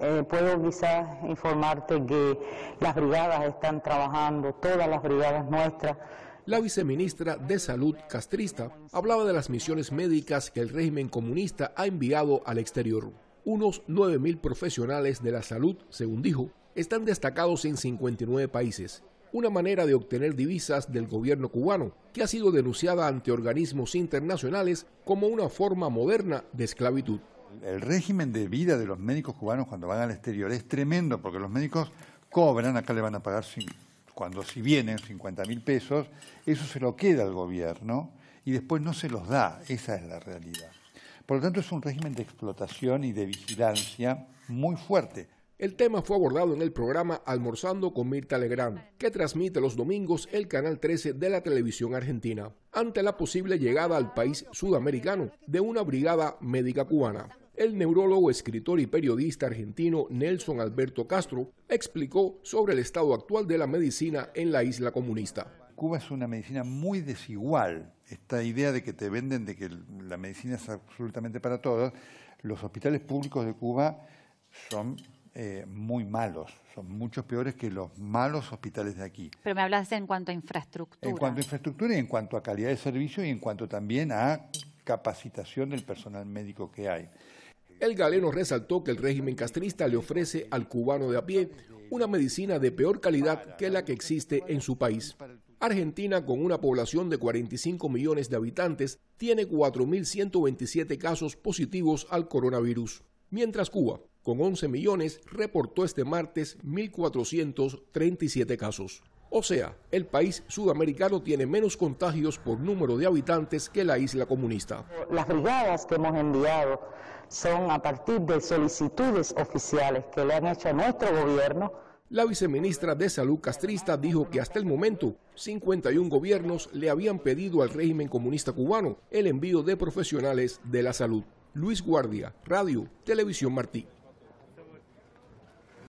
Eh, puedo quizás informarte que las brigadas están trabajando, todas las brigadas nuestras. La viceministra de Salud castrista hablaba de las misiones médicas que el régimen comunista ha enviado al exterior. Unos 9.000 profesionales de la salud, según dijo, están destacados en 59 países. Una manera de obtener divisas del gobierno cubano, que ha sido denunciada ante organismos internacionales como una forma moderna de esclavitud el régimen de vida de los médicos cubanos cuando van al exterior es tremendo, porque los médicos cobran, acá le van a pagar, cuando si vienen, 50 mil pesos, eso se lo queda al gobierno y después no se los da, esa es la realidad. Por lo tanto, es un régimen de explotación y de vigilancia muy fuerte. El tema fue abordado en el programa Almorzando con Mirta Legrand, que transmite los domingos el canal 13 de la televisión argentina, ante la posible llegada al país sudamericano de una brigada médica cubana. El neurólogo, escritor y periodista argentino Nelson Alberto Castro explicó sobre el estado actual de la medicina en la isla comunista. Cuba es una medicina muy desigual. Esta idea de que te venden de que la medicina es absolutamente para todos, los hospitales públicos de Cuba son eh, muy malos, son muchos peores que los malos hospitales de aquí. Pero me hablaste en cuanto a infraestructura. En cuanto a infraestructura y en cuanto a calidad de servicio y en cuanto también a capacitación del personal médico que hay. El galeno resaltó que el régimen castrista le ofrece al cubano de a pie una medicina de peor calidad que la que existe en su país. Argentina, con una población de 45 millones de habitantes, tiene 4.127 casos positivos al coronavirus, mientras Cuba, con 11 millones, reportó este martes 1.437 casos. O sea, el país sudamericano tiene menos contagios por número de habitantes que la isla comunista. Las brigadas que hemos enviado son a partir de solicitudes oficiales que le han hecho nuestro gobierno. La viceministra de Salud castrista dijo que hasta el momento 51 gobiernos le habían pedido al régimen comunista cubano el envío de profesionales de la salud. Luis Guardia, Radio, Televisión Martí.